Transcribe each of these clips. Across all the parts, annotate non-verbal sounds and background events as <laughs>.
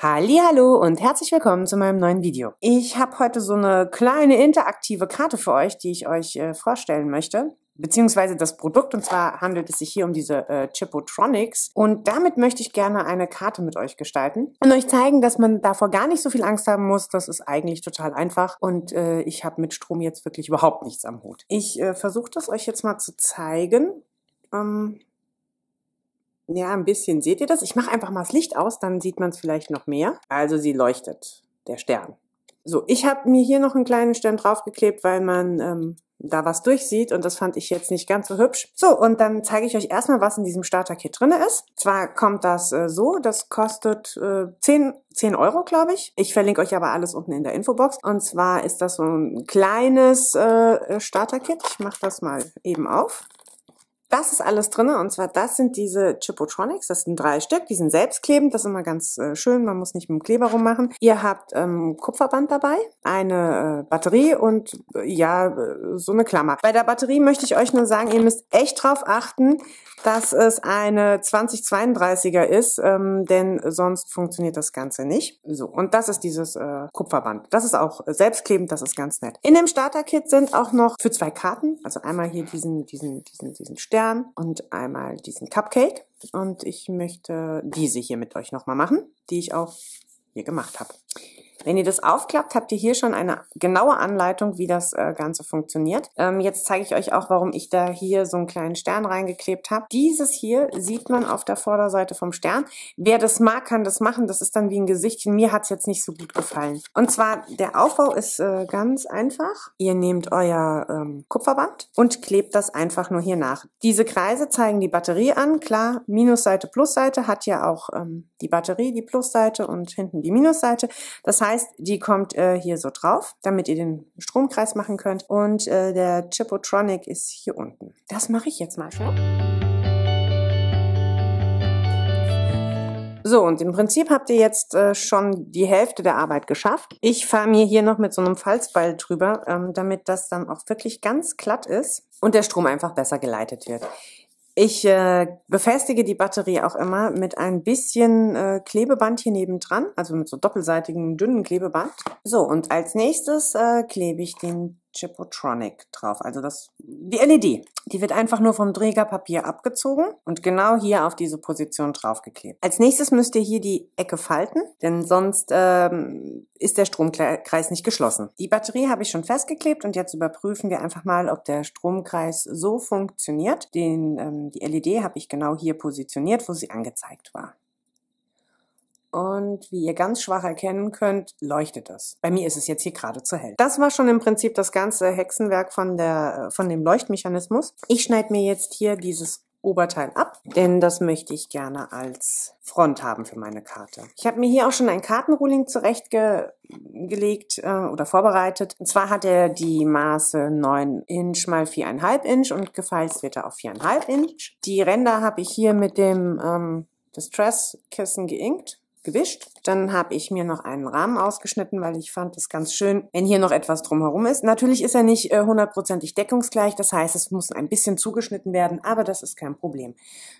Hallo und herzlich willkommen zu meinem neuen Video. Ich habe heute so eine kleine interaktive Karte für euch, die ich euch äh, vorstellen möchte beziehungsweise das Produkt. Und zwar handelt es sich hier um diese äh, Chipotronics. Und damit möchte ich gerne eine Karte mit euch gestalten und euch zeigen, dass man davor gar nicht so viel Angst haben muss. Das ist eigentlich total einfach. Und äh, ich habe mit Strom jetzt wirklich überhaupt nichts am Hut. Ich äh, versuche das euch jetzt mal zu zeigen. Ähm, ja, ein bisschen. Seht ihr das? Ich mache einfach mal das Licht aus, dann sieht man es vielleicht noch mehr. Also sie leuchtet, der Stern. So, ich habe mir hier noch einen kleinen Stern draufgeklebt, weil man ähm, da was durchsieht und das fand ich jetzt nicht ganz so hübsch. So, und dann zeige ich euch erstmal, was in diesem Starter-Kit drin ist. Zwar kommt das äh, so, das kostet äh, 10, 10 Euro, glaube ich. Ich verlinke euch aber alles unten in der Infobox. Und zwar ist das so ein kleines äh, Starter-Kit. Ich mache das mal eben auf. Das ist alles drin, und zwar das sind diese Chipotronics, das sind drei Stück, die sind selbstklebend, das ist immer ganz äh, schön, man muss nicht mit dem Kleber rummachen. Ihr habt ähm, Kupferband dabei, eine äh, Batterie und äh, ja, äh, so eine Klammer. Bei der Batterie möchte ich euch nur sagen, ihr müsst echt drauf achten, dass es eine 2032er ist, ähm, denn sonst funktioniert das Ganze nicht. So, und das ist dieses äh, Kupferband. Das ist auch selbstklebend, das ist ganz nett. In dem Starter-Kit sind auch noch für zwei Karten, also einmal hier diesen, diesen, diesen, diesen Stern Stern und einmal diesen Cupcake. Und ich möchte diese hier mit euch nochmal machen, die ich auch hier gemacht habe. Wenn ihr das aufklappt, habt ihr hier schon eine genaue Anleitung, wie das äh, Ganze funktioniert. Ähm, jetzt zeige ich euch auch, warum ich da hier so einen kleinen Stern reingeklebt habe. Dieses hier sieht man auf der Vorderseite vom Stern. Wer das mag, kann das machen. Das ist dann wie ein Gesichtchen. Mir hat es jetzt nicht so gut gefallen. Und zwar, der Aufbau ist äh, ganz einfach. Ihr nehmt euer ähm, Kupferband und klebt das einfach nur hier nach. Diese Kreise zeigen die Batterie an. Klar, Minusseite, Plusseite hat ja auch ähm, die Batterie, die Plusseite und hinten die Minusseite. Das heißt, heißt, die kommt äh, hier so drauf, damit ihr den Stromkreis machen könnt. Und äh, der Chipotronic ist hier unten. Das mache ich jetzt mal schon. So, und im Prinzip habt ihr jetzt äh, schon die Hälfte der Arbeit geschafft. Ich fahre mir hier noch mit so einem Falzbeil drüber, ähm, damit das dann auch wirklich ganz glatt ist und der Strom einfach besser geleitet wird. Ich äh, befestige die Batterie auch immer mit ein bisschen äh, Klebeband hier nebendran, also mit so doppelseitigen dünnen Klebeband. So, und als nächstes äh, klebe ich den Chipotronic drauf. Also das, die LED. Die wird einfach nur vom Trägerpapier abgezogen und genau hier auf diese Position draufgeklebt. Als nächstes müsst ihr hier die Ecke falten, denn sonst ähm, ist der Stromkreis nicht geschlossen. Die Batterie habe ich schon festgeklebt und jetzt überprüfen wir einfach mal, ob der Stromkreis so funktioniert. Den, ähm, die LED habe ich genau hier positioniert, wo sie angezeigt war. Und wie ihr ganz schwach erkennen könnt, leuchtet das. Bei mir ist es jetzt hier gerade zu hell. Das war schon im Prinzip das ganze Hexenwerk von, der, äh, von dem Leuchtmechanismus. Ich schneide mir jetzt hier dieses Oberteil ab, denn das möchte ich gerne als Front haben für meine Karte. Ich habe mir hier auch schon ein Kartenruling zurechtgelegt äh, oder vorbereitet. Und zwar hat er die Maße 9 Inch mal 4,5 Inch und gefalzt wird er auf 4,5 Inch. Die Ränder habe ich hier mit dem ähm, Distress-Kissen geinkt gewischt. Dann habe ich mir noch einen Rahmen ausgeschnitten, weil ich fand es ganz schön, wenn hier noch etwas drumherum ist. Natürlich ist er nicht äh, hundertprozentig deckungsgleich, das heißt, es muss ein bisschen zugeschnitten werden, aber das ist kein Problem.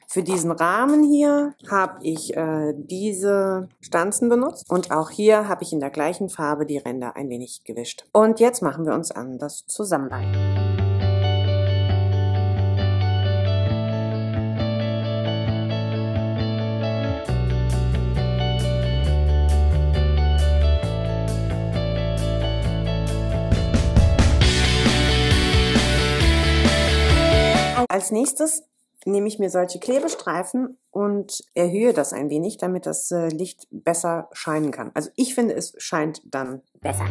Für diesen Rahmen hier habe ich äh, diese Stanzen benutzt und auch hier habe ich in der gleichen Farbe die Ränder ein wenig gewischt. Und jetzt machen wir uns an das Zusammenballen. Als nächstes nehme ich mir solche Klebestreifen und erhöhe das ein wenig, damit das äh, Licht besser scheinen kann. Also ich finde, es scheint dann besser.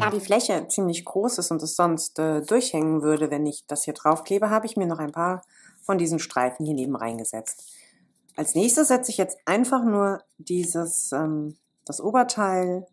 Da die Fläche ziemlich groß ist und es sonst äh, durchhängen würde, wenn ich das hier draufklebe, habe ich mir noch ein paar von diesen Streifen hier neben reingesetzt. Als nächstes setze ich jetzt einfach nur dieses, ähm, das Oberteil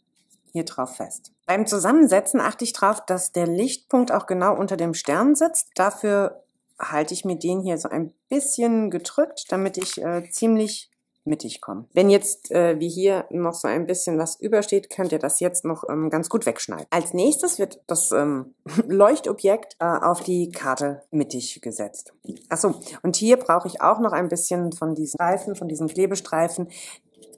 hier drauf fest. Beim Zusammensetzen achte ich darauf, dass der Lichtpunkt auch genau unter dem Stern sitzt. Dafür halte ich mir den hier so ein bisschen gedrückt, damit ich äh, ziemlich mittig komme. Wenn jetzt äh, wie hier noch so ein bisschen was übersteht, könnt ihr das jetzt noch ähm, ganz gut wegschneiden. Als nächstes wird das ähm, <laughs> Leuchtobjekt äh, auf die Karte mittig gesetzt. Achso, und hier brauche ich auch noch ein bisschen von diesen Reifen, von diesen Klebestreifen,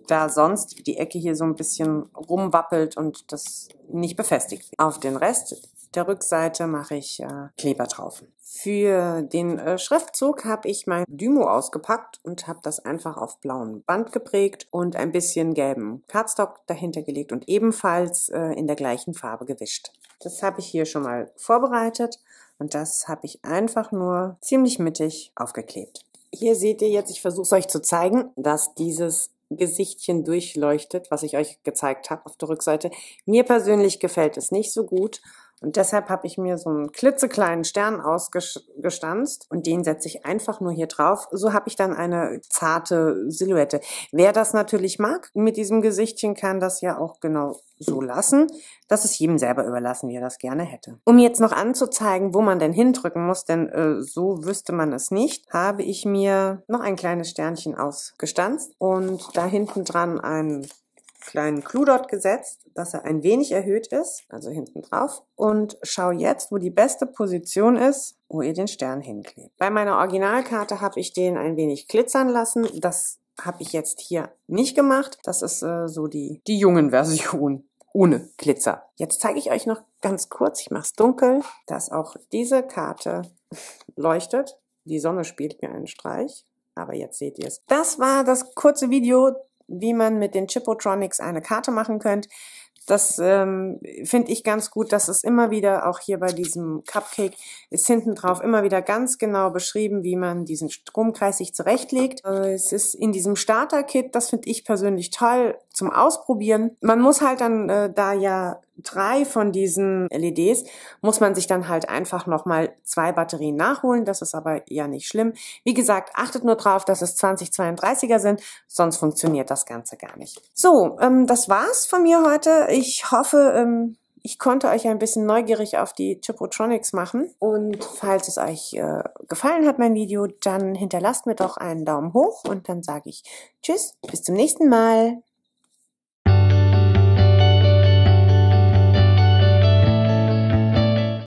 da sonst die Ecke hier so ein bisschen rumwappelt und das nicht befestigt. Auf den Rest der Rückseite mache ich äh, Kleber drauf. Für den äh, Schriftzug habe ich mein Dymo ausgepackt und habe das einfach auf blauen Band geprägt und ein bisschen gelben Cardstock dahinter gelegt und ebenfalls äh, in der gleichen Farbe gewischt. Das habe ich hier schon mal vorbereitet und das habe ich einfach nur ziemlich mittig aufgeklebt. Hier seht ihr jetzt, ich versuche es euch zu zeigen, dass dieses Gesichtchen durchleuchtet, was ich euch gezeigt habe auf der Rückseite. Mir persönlich gefällt es nicht so gut und deshalb habe ich mir so einen klitzekleinen Stern ausgestanzt und den setze ich einfach nur hier drauf. So habe ich dann eine zarte Silhouette. Wer das natürlich mag mit diesem Gesichtchen, kann das ja auch genau so lassen. Das ist jedem selber überlassen, wie er das gerne hätte. Um jetzt noch anzuzeigen, wo man denn hindrücken muss, denn äh, so wüsste man es nicht, habe ich mir noch ein kleines Sternchen ausgestanzt und da hinten dran ein kleinen Clou dort gesetzt, dass er ein wenig erhöht ist, also hinten drauf. Und schau jetzt, wo die beste Position ist, wo ihr den Stern hinklebt. Bei meiner Originalkarte habe ich den ein wenig glitzern lassen. Das habe ich jetzt hier nicht gemacht. Das ist äh, so die, die jungen Version ohne Glitzer. Jetzt zeige ich euch noch ganz kurz, ich mache es dunkel, dass auch diese Karte <laughs> leuchtet. Die Sonne spielt mir einen Streich aber jetzt seht ihr es. Das war das kurze Video wie man mit den Chipotronics eine Karte machen könnte. Das ähm, finde ich ganz gut. dass es immer wieder, auch hier bei diesem Cupcake, ist hinten drauf immer wieder ganz genau beschrieben, wie man diesen Stromkreis sich zurechtlegt. Äh, es ist in diesem Starter-Kit, das finde ich persönlich toll, zum Ausprobieren. Man muss halt dann, äh, da ja drei von diesen LEDs, muss man sich dann halt einfach nochmal zwei Batterien nachholen. Das ist aber ja nicht schlimm. Wie gesagt, achtet nur drauf, dass es 2032er sind, sonst funktioniert das Ganze gar nicht. So, ähm, das war's von mir heute. Ich hoffe, ähm, ich konnte euch ein bisschen neugierig auf die Chipotronics machen. Und falls es euch äh, gefallen hat, mein Video, dann hinterlasst mir doch einen Daumen hoch und dann sage ich Tschüss, bis zum nächsten Mal.